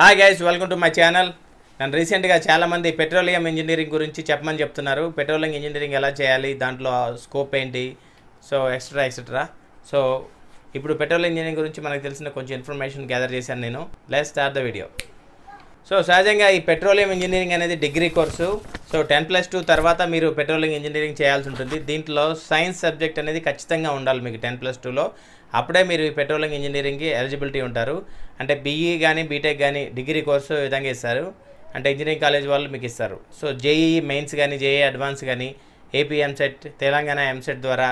hi guys welcome to my channel నన్ను రీసెంట్గా చాలామంది పెట్రోలియం ఇంజనీరింగ్ గురించి చెప్పమని చెప్తున్నారు పెట్రోలియం ఇంజనీరింగ్ ఎలా చేయాలి దాంట్లో స్కోప్ ఏంటి సో ఎక్స్ట్రా ఎక్సెట్రా సో ఇప్పుడు పెట్రోల్ ఇంజనీరింగ్ గురించి మనకు తెలిసిన కొంచెం ఇన్ఫర్మేషన్ గ్యాదర్ చేశాను నేను let's start the video so సహజంగా ఈ పెట్రోలియం ఇంజనీరింగ్ అనేది degree course so ten plus two తర్వాత మీరు పెట్రోలియం ఇంజనీరింగ్ చేయాల్సి ఉంటుంది దీంట్లో సైన్స్ సబ్జెక్ట్ అనేది ఖచ్చితంగా ఉండాలి మీకు టెన్ ప్లస్ టూలో అప్పుడే మీరు ఈ పెట్రోలియం ఇంజనీరింగ్కి ఎలిజిబిలిటీ ఉంటారు అంటే బీఈ కానీ e బీటెక్ కానీ డిగ్రీ కోర్సు విధంగా ఇస్తారు అంటే ఇంజనీరింగ్ కాలేజ్ వాళ్ళు మీకు ఇస్తారు సో జేఈఈ మెయిన్స్ కానీ జేఈ అడ్వాన్స్ కానీ ఏపీ ఎంసెట్ తెలంగాణ ఎంసెట్ ద్వారా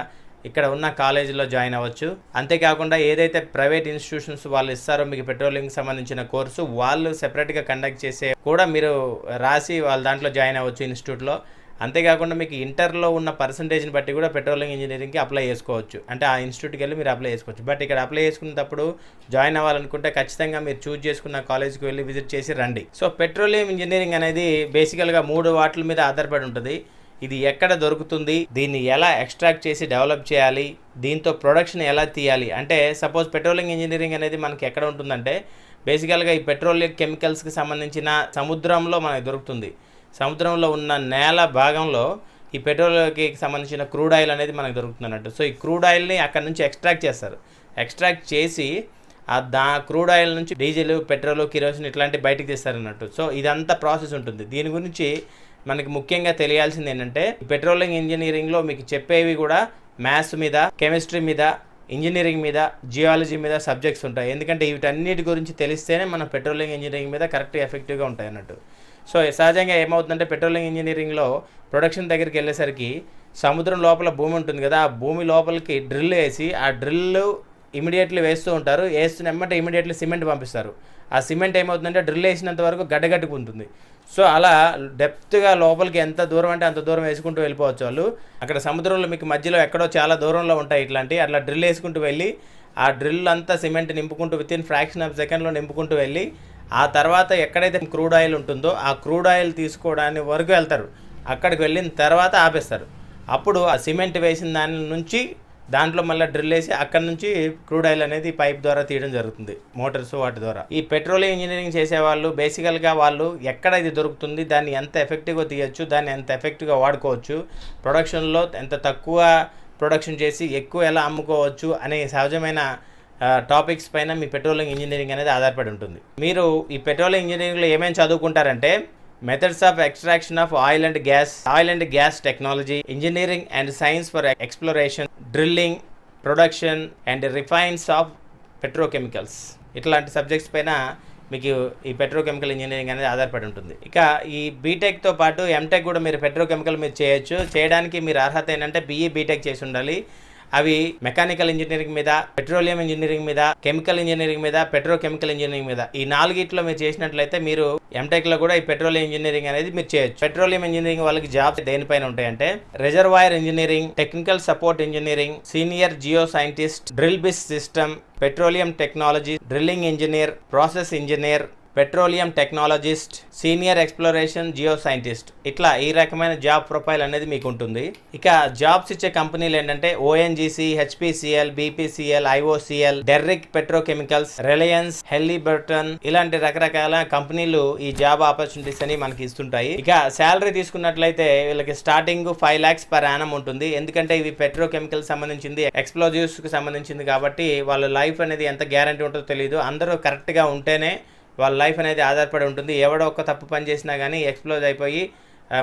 ఇక్కడ ఉన్న కాలేజీలో జాయిన్ అవ్వచ్చు అంతేకాకుండా ఏదైతే ప్రైవేట్ ఇన్స్టిట్యూషన్స్ వాళ్ళు ఇస్తారో మీకు పెట్రోలింగ్ సంబంధించిన కోర్సు వాళ్ళు సెపరేట్గా కండక్ట్ చేసే కూడా మీరు రాసి వాళ్ళ దాంట్లో జాయిన్ అవ్వచ్చు ఇన్స్టిట్యూట్లో అంతేకాకుండా మీకు ఇంటర్లో ఉన్న పర్సంటేజ్ని బట్టి కూడా పెట్రోలింగ్ ఇంజనీరింగ్కి అప్లై చేసుకోవచ్చు అంటే ఆ ఇన్స్టిట్యూట్కి వెళ్ళి మీరు అప్లై చేసుకోవచ్చు బట్ ఇక్కడ అప్లై చేసుకున్నప్పుడు జాయిన్ అవ్వాలనుకుంటే ఖచ్చితంగా మీరు చూజ్ చేసుకున్న కాలేజ్కి వెళ్ళి విజిట్ చేసి రండి సో పెట్రోలియం ఇంజనీరింగ్ అనేది బేసికల్గా మూడు వాటిల మీద ఆధారపడి ఉంటుంది ఇది ఎక్కడ దొరుకుతుంది దీన్ని ఎలా ఎక్స్ట్రాక్ట్ చేసి డెవలప్ చేయాలి దీంతో ప్రొడక్షన్ ఎలా తీయాలి అంటే సపోజ్ పెట్రోలింగ్ ఇంజనీరింగ్ అనేది మనకి ఎక్కడ ఉంటుందంటే బేసికల్గా ఈ పెట్రోలియం కెమికల్స్కి సంబంధించిన సముద్రంలో మనకి దొరుకుతుంది సముద్రంలో ఉన్న నేల భాగంలో ఈ పెట్రోల్కి సంబంధించిన క్రూడ్ ఆయిల్ అనేది మనకు దొరుకుతుంది అన్నట్టు సో ఈ క్రూడ్ ఆయిల్ని అక్కడ నుంచి ఎక్స్ట్రాక్ట్ చేస్తారు ఎక్స్ట్రాక్ట్ చేసి ఆ దా క్రూడ్ ఆయిల్ నుంచి డీజిల్ పెట్రోల్ కిరోసిన్ ఇట్లాంటివి బయటకు తీస్తారు అన్నట్టు సో ఇదంతా ప్రాసెస్ ఉంటుంది దీని గురించి మనకి ముఖ్యంగా తెలియాల్సింది ఏంటంటే పెట్రోలింగ్ ఇంజనీరింగ్లో మీకు చెప్పేవి కూడా మ్యాథ్స్ మీద కెమిస్ట్రీ మీద ఇంజనీరింగ్ మీద జియాలజీ మీద సబ్జెక్ట్స్ ఉంటాయి ఎందుకంటే వీటన్నిటి గురించి తెలిస్తేనే మనం పెట్రోలింగ్ ఇంజనీరింగ్ మీద కరెక్ట్ ఎఫెక్టివ్గా ఉంటాయి అన్నట్టు సో సహజంగా ఏమవుతుందంటే పెట్రోలింగ్ ఇంజనీరింగ్లో ప్రొడక్షన్ దగ్గరికి వెళ్ళేసరికి సముద్రం లోపల భూమి ఉంటుంది కదా ఆ భూమి లోపలికి డ్రిల్ వేసి ఆ డ్రిల్ ఇమీడియట్లీ వేస్తూ ఉంటారు వేస్తున్న ఇమీడియట్లీ సిమెంట్ పంపిస్తారు ఆ సిమెంట్ ఏమవుతుందంటే డ్రిల్ వేసినంత వరకు ఉంటుంది సో అలా డెప్త్గా లోపలికి ఎంత దూరం అంటే అంత దూరం వేసుకుంటూ వెళ్ళిపోవచ్చు వాళ్ళు అక్కడ సముద్రంలో మీకు మధ్యలో ఎక్కడో చాలా దూరంలో ఉంటాయి ఇట్లాంటి అట్లా డ్రిల్ వేసుకుంటూ వెళ్ళి ఆ డ్రిల్ అంతా సిమెంట్ నింపుకుంటూ విత్ ఇన్ ఫ్రాక్షన్ ఆఫ్ సెకండ్లో నింపుకుంటూ వెళ్ళి ఆ తర్వాత ఎక్కడైతే క్రూడ్ ఆయిల్ ఉంటుందో ఆ క్రూడ్ ఆయిల్ తీసుకోవడానికి వరకు వెళ్తారు అక్కడికి వెళ్ళిన తర్వాత ఆపేస్తారు అప్పుడు ఆ సిమెంట్ వేసిన దాని నుంచి దాంట్లో మళ్ళీ డ్రిల్ వేసి అక్కడ నుంచి క్రూడ్ ఆయిల్ అనేది పైప్ ద్వారా తీయడం జరుగుతుంది మోటార్స్ వాటి ద్వారా ఈ పెట్రోలియం ఇంజనీరింగ్ చేసేవాళ్ళు బేసికల్గా వాళ్ళు ఎక్కడ ఇది దొరుకుతుంది దాన్ని ఎంత ఎఫెక్టివ్గా తీయచ్చు దాన్ని ఎంత ఎఫెక్టివ్గా వాడుకోవచ్చు ప్రొడక్షన్లో ఎంత తక్కువ ప్రొడక్షన్ చేసి ఎక్కువ ఎలా అమ్ముకోవచ్చు అనే సహజమైన టాపిక్స్ పైన మీ పెట్రోలింగ్ ఇంజనీరింగ్ అనేది ఆధారపడి ఉంటుంది మీరు ఈ పెట్రోలింగ్ ఇంజనీరింగ్లో ఏమేమి చదువుకుంటారంటే methods of extraction of oil and gas, oil and gas technology, engineering and science for exploration, drilling, production and refines of petrochemicals ఇట్లాంటి సబ్జెక్ట్స్ పైన మీకు ఈ పెట్రోకెమికల్ ఇంజనీరింగ్ అనేది ఆధారపడి ఉంటుంది ఇక ఈ బీటెక్తో పాటు ఎంటెక్ కూడా మీరు పెట్రోకెమికల్ మీరు చేయొచ్చు చేయడానికి మీరు అర్హత ఏంటంటే బీఈ బీటెక్ e చేసి ఉండాలి అవి మెకానికల్ ఇంజనీరింగ్ మీద పెట్రోలియం ఇంజనీరింగ్ మీద కెమికల్ ఇంజనీరింగ్ మీద పెట్రోకెమికల్ ఇంజనీరింగ్ మీద ఈ నాలుగిట్లో మీరు చేసినట్లయితే మీరు ఎంటెక్ లో కూడా ఈ పెట్రోలియం ఇంజనీరింగ్ అనేది మీరు చేయొచ్చు పెట్రోలియం ఇంజనీరింగ్ వాళ్ళకి జాబ్ దేనిపైన ఉంటాయంటే reservoir engineering technical support engineering senior geo scientist drill bits system petroleum technology drilling engineer process engineer petroleum technologist senior exploration geo scientist ఇట్లా ఈ రకమైన జాబ్ ప్రొఫైల్ అనేది మీకు ఉంటుంది ఇక జాబ్స్ ఇచ్చే కంపెనీలు ఏంటంటే ONGC HPCL BPCL IOCL Derrick petrochemicals Reliance Halliburton ఇలాంటి రకరకాల కంపెనీలు ఈ జాబ్ ఆపర్చునిటీస్ అని మనకి ఇస్తుంటాయి ఇక శాలరీ తీసుకున్నట్లయితే వీళ్ళకి starting five lakhs per annum ఉంటుంది ఎందుకంటే ఇవి పెట్రోకెమికల్ సంబంధించింది ఎక్స్ప్లోజివ్స్ కు సంబంధించింది కాబట్టి వాళ్ళ లైఫ్ అనేది ఎంత గ్యారంటీ ఉంటుందో తెలియదు అందరూ కరెక్ట్గా ఉంటేనే వాళ్ళ లైఫ్ అనేది ఆధారపడి ఉంటుంది ఎవడో ఒక్క తప్పు పని చేసినా కానీ ఎక్స్ప్లోజ్ అయిపోయి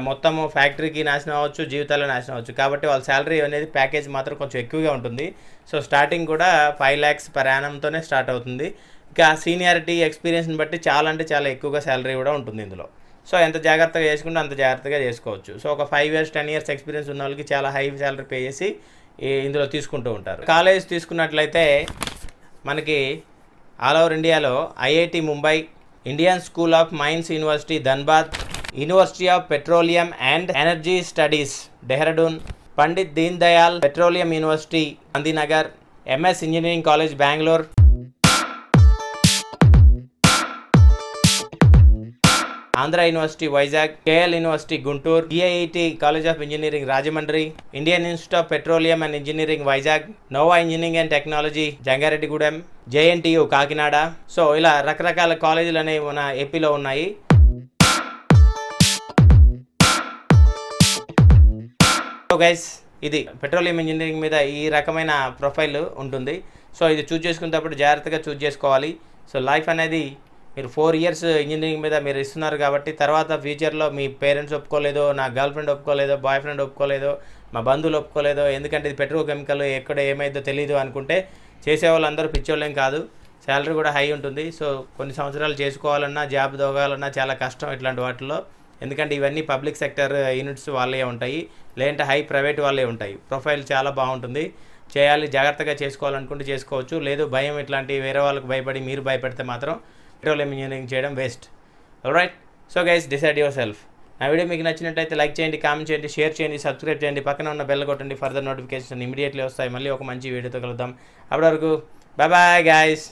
మొత్తము ఫ్యాక్టరీకి నాశనం అవ్వచ్చు జీవితాల్లో నాశనం అవ్వచ్చు కాబట్టి వాళ్ళ శాలరీ అనేది ప్యాకేజ్ మాత్రం కొంచెం ఎక్కువగా ఉంటుంది సో స్టార్టింగ్ కూడా ఫైవ్ ల్యాక్స్ పర్ యానంతోనే స్టార్ట్ అవుతుంది ఇంకా సీనియారిటీ ఎక్స్పీరియన్స్ని బట్టి చాలా అంటే చాలా ఎక్కువగా శాలరీ కూడా ఉంటుంది ఇందులో సో ఎంత జాగ్రత్తగా చేసుకుంటే అంత జాగ్రత్తగా చేసుకోవచ్చు సో ఒక five years ten years experience ఉన్న వాళ్ళకి చాలా హై శాలరీ పే చేసి ఇందులో తీసుకుంటూ ఉంటారు కాలేజ్ తీసుకున్నట్లయితే మనకి ఆల్ ఓవర్ ఇండియాలో IIT Mumbai Indian School of Mines University Dhanbad University of Petroleum and Energy Studies Dehradun Pandit Deen Dayal Petroleum University Gandhinagar MS Engineering College Bengaluru Andhra University Vizag KL University Guntur ఈఐఐటి e College of Engineering Rajahmundry Indian Institute of Petroleum and Engineering Vizag Nova Engineering and Technology Jangareddygudem JNTU Kakinada so ఇలా రకరకాల కాలేజీలు అనేవి మన ఏపీలో ఉన్నాయి guys ఇది petroleum engineering మీద ఈ రకమైన ప్రొఫైల్ ఉంటుంది సో ఇది చూజ్ చేసుకునేటప్పుడు జాగ్రత్తగా చూజ్ చేసుకోవాలి సో లైఫ్ అనేది మీరు ఫోర్ ఇయర్స్ ఇంజనీరింగ్ మీద మీరు ఇస్తున్నారు కాబట్టి తర్వాత ఫ్యూచర్లో మీ పేరెంట్స్ ఒప్పుకోలేదు నా గర్ల్ ఫ్రెండ్ ఒప్పుకోలేదు బాయ్ ఫ్రెండ్ ఒప్పుకోలేదో మా బంధువులు ఒప్పుకోలేదు ఎందుకంటే ఇది పెట్రోకెమికల్ ఎక్కడ ఏమైందో తెలియదు అనుకుంటే చేసేవాళ్ళందరూ పిచ్చోళ్ళేం కాదు శాలరీ కూడా హై ఉంటుంది సో కొన్ని సంవత్సరాలు చేసుకోవాలన్నా జాబ్ దోగాలన్నా చాలా కష్టం ఇట్లాంటి వాటిలో ఎందుకంటే ఇవన్నీ పబ్లిక్ సెక్టర్ యూనిట్స్ వాళ్ళే ఉంటాయి లేదంటే హై ప్రైవేట్ వాళ్ళే ఉంటాయి ప్రొఫైల్ చాలా బాగుంటుంది చేయాలి జాగ్రత్తగా చేసుకోవాలనుకుంటే చేసుకోవచ్చు లేదు భయం ఇట్లాంటి వేరే వాళ్ళకు భయపడి మీరు భయపెడితే మాత్రం పెట్రోలియం ఇంజనీరింగ్ చేయడం waste right so guys decide yourself నా వీడియో మీకు నచ్చినట్లయితే లైక్ చేయండి కామెంట్ చేయండి షేర్ చేయండి సబ్స్క్రైబ్ చేయండి పక్కన ఉన్న బెల్ కొట్టండి ఫర్దర్ నోటిఫికేషన్ ఇమీడియట్లీ వస్తాయి మళ్ళీ ఒక మంచి వీడియోతో కలుద్దాం అప్పటివరకు వరకు బాయ్ బాయ్ గాయస్